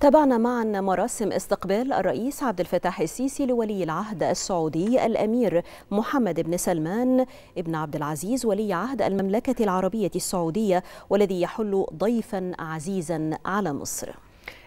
تابعنا معا مراسم استقبال الرئيس عبد الفتاح السيسي لولي العهد السعودي الامير محمد بن سلمان بن عبد العزيز ولي عهد المملكه العربيه السعوديه والذي يحل ضيفا عزيزا على مصر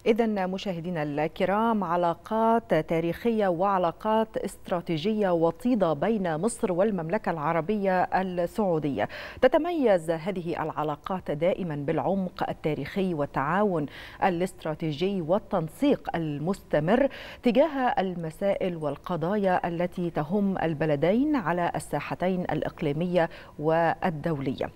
إذا مشاهدينا الكرام علاقات تاريخية وعلاقات استراتيجية وطيدة بين مصر والمملكة العربية السعودية تتميز هذه العلاقات دائما بالعمق التاريخي والتعاون الاستراتيجي والتنسيق المستمر تجاه المسائل والقضايا التي تهم البلدين على الساحتين الإقليمية والدولية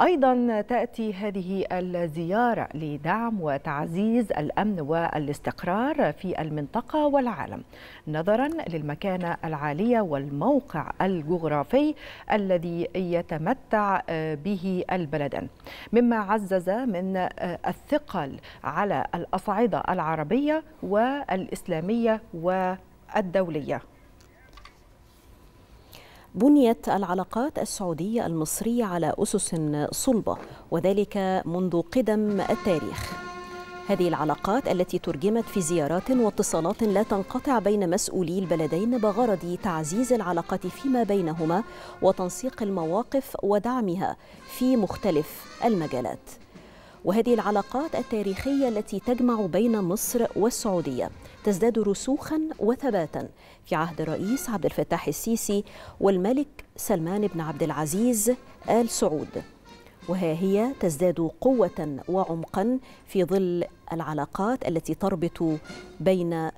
أيضا تأتي هذه الزيارة لدعم وتعزيز الأمن الأمن والاستقرار في المنطقة والعالم نظرا للمكانة العالية والموقع الجغرافي الذي يتمتع به البلدان مما عزز من الثقل على الأصعدة العربية والإسلامية والدولية بنيت العلاقات السعودية المصرية على أسس صلبة وذلك منذ قدم التاريخ هذه العلاقات التي ترجمت في زيارات واتصالات لا تنقطع بين مسؤولي البلدين بغرض تعزيز العلاقات فيما بينهما وتنسيق المواقف ودعمها في مختلف المجالات وهذه العلاقات التاريخية التي تجمع بين مصر والسعودية تزداد رسوخا وثباتا في عهد الرئيس عبد الفتاح السيسي والملك سلمان بن عبد العزيز آل سعود وها هي تزداد قوة وعمقا في ظل العلاقات التي تربط بين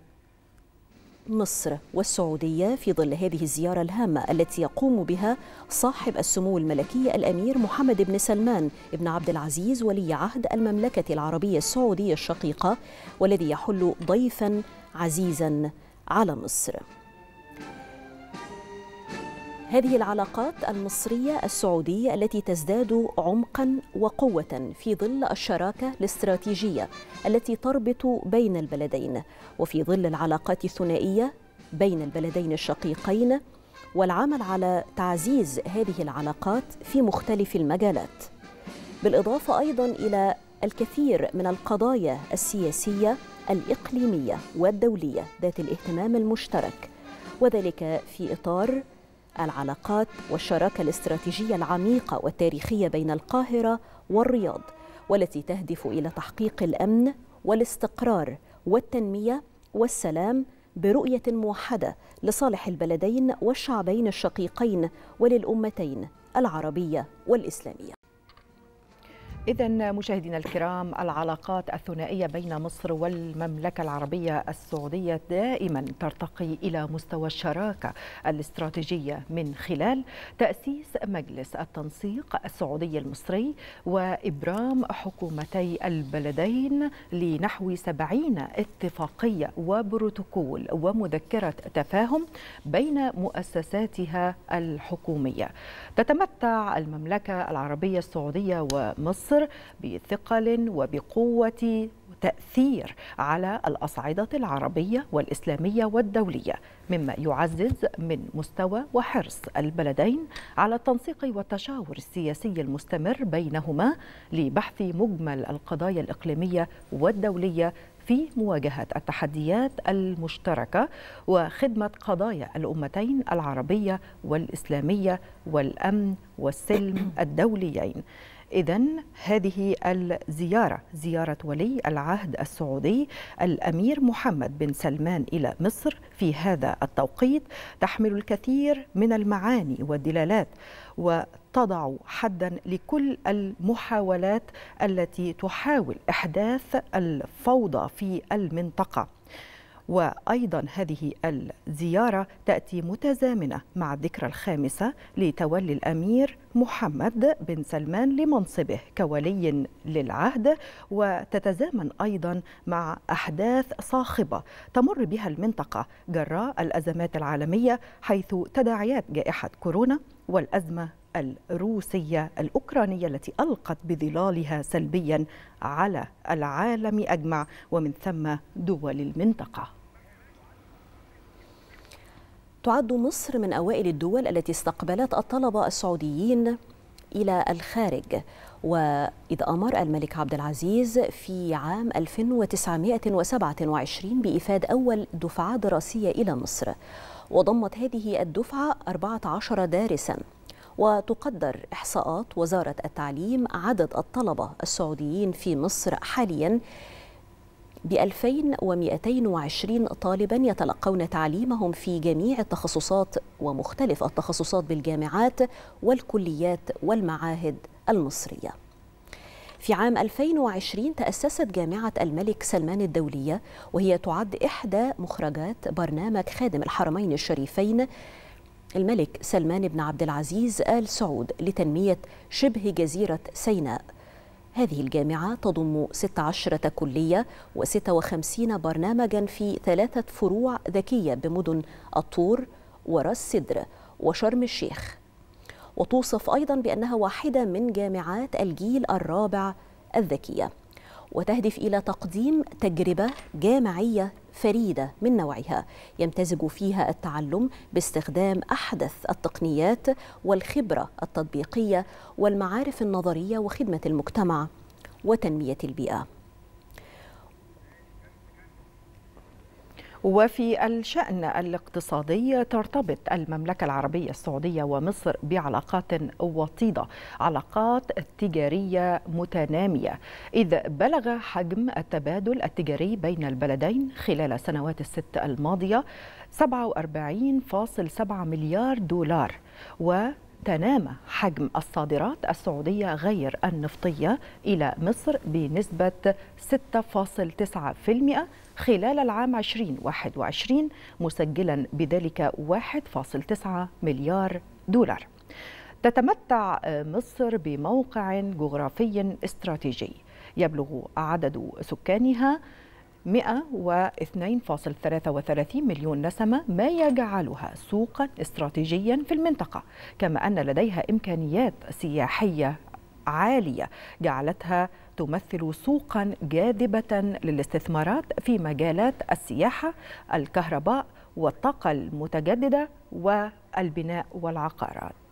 مصر والسعودية في ظل هذه الزيارة الهامة التي يقوم بها صاحب السمو الملكي الأمير محمد بن سلمان بن عبد العزيز ولي عهد المملكة العربية السعودية الشقيقة والذي يحل ضيفا عزيزا على مصر هذه العلاقات المصرية السعودية التي تزداد عمقا وقوة في ظل الشراكة الاستراتيجية التي تربط بين البلدين وفي ظل العلاقات الثنائية بين البلدين الشقيقين والعمل على تعزيز هذه العلاقات في مختلف المجالات بالإضافة أيضا إلى الكثير من القضايا السياسية الإقليمية والدولية ذات الاهتمام المشترك وذلك في إطار العلاقات والشراكه الاستراتيجيه العميقه والتاريخيه بين القاهره والرياض والتي تهدف الى تحقيق الامن والاستقرار والتنميه والسلام برؤيه موحده لصالح البلدين والشعبين الشقيقين وللامتين العربيه والاسلاميه إذا مشاهدينا الكرام العلاقات الثنائية بين مصر والمملكة العربية السعودية دائما ترتقي إلى مستوى الشراكة الاستراتيجية من خلال تأسيس مجلس التنسيق السعودي المصري وإبرام حكومتي البلدين لنحو سبعين اتفاقية وبروتوكول ومذكرة تفاهم بين مؤسساتها الحكومية تتمتع المملكة العربية السعودية ومصر مصر بثقل وبقوة تأثير على الأصعدة العربية والإسلامية والدولية مما يعزز من مستوى وحرص البلدين على التنسيق والتشاور السياسي المستمر بينهما لبحث مجمل القضايا الإقليمية والدولية في مواجهة التحديات المشتركة وخدمة قضايا الأمتين العربية والإسلامية والأمن والسلم الدوليين إذا هذه الزيارة زيارة ولي العهد السعودي الأمير محمد بن سلمان إلى مصر في هذا التوقيت تحمل الكثير من المعاني والدلالات وتضع حدا لكل المحاولات التي تحاول إحداث الفوضى في المنطقة وأيضا هذه الزيارة تأتي متزامنة مع الذكرى الخامسة لتولي الأمير محمد بن سلمان لمنصبه كولي للعهد وتتزامن أيضا مع أحداث صاخبة تمر بها المنطقة جراء الأزمات العالمية حيث تداعيات جائحة كورونا والأزمة الروسية الأوكرانية التي ألقت بظلالها سلبيا على العالم أجمع ومن ثم دول المنطقة تعد مصر من أوائل الدول التي استقبلت الطلبة السعوديين إلى الخارج وإذ أمر الملك عبد العزيز في عام 1927 بإفاد أول دفعة دراسية إلى مصر وضمت هذه الدفعة 14 دارساً وتقدر إحصاءات وزارة التعليم عدد الطلبة السعوديين في مصر حالياً ب 2220 طالبا يتلقون تعليمهم في جميع التخصصات ومختلف التخصصات بالجامعات والكليات والمعاهد المصريه في عام 2020 تأسست جامعة الملك سلمان الدولية وهي تعد إحدى مخرجات برنامج خادم الحرمين الشريفين الملك سلمان بن عبد العزيز آل سعود لتنمية شبه جزيرة سيناء هذه الجامعة تضم 16 كلية و56 برنامجا في ثلاثة فروع ذكية بمدن الطور وراس سدر وشرم الشيخ وتوصف أيضا بأنها واحدة من جامعات الجيل الرابع الذكية وتهدف إلى تقديم تجربة جامعية فريدة من نوعها يمتزج فيها التعلم باستخدام أحدث التقنيات والخبرة التطبيقية والمعارف النظرية وخدمة المجتمع وتنمية البيئة وفي الشأن الاقتصادي ترتبط المملكة العربية السعودية ومصر بعلاقات وطيدة علاقات تجارية متنامية إذ بلغ حجم التبادل التجاري بين البلدين خلال السنوات الست الماضية 47.7 مليار دولار و تنام حجم الصادرات السعودية غير النفطية إلى مصر بنسبة 6.9% خلال العام 2021 مسجلا بذلك 1.9 مليار دولار تتمتع مصر بموقع جغرافي استراتيجي يبلغ عدد سكانها 102.33 مليون نسمة ما يجعلها سوقا استراتيجيا في المنطقة كما أن لديها إمكانيات سياحية عالية جعلتها تمثل سوقا جاذبة للاستثمارات في مجالات السياحة الكهرباء والطاقة المتجددة والبناء والعقارات